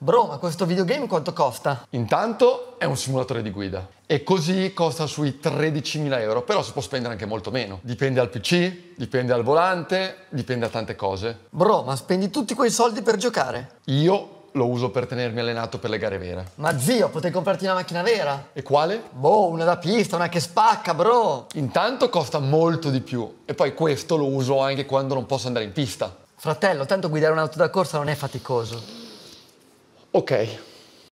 Bro, ma questo videogame quanto costa? Intanto è un simulatore di guida e così costa sui 13.000 euro, però si può spendere anche molto meno. Dipende dal PC, dipende dal volante, dipende da tante cose. Bro, ma spendi tutti quei soldi per giocare? Io lo uso per tenermi allenato per le gare vere. Ma zio, potrei comprarti una macchina vera? E quale? Boh, una da pista, una che spacca, bro! Intanto costa molto di più e poi questo lo uso anche quando non posso andare in pista. Fratello, tanto guidare un'auto da corsa non è faticoso. Okay.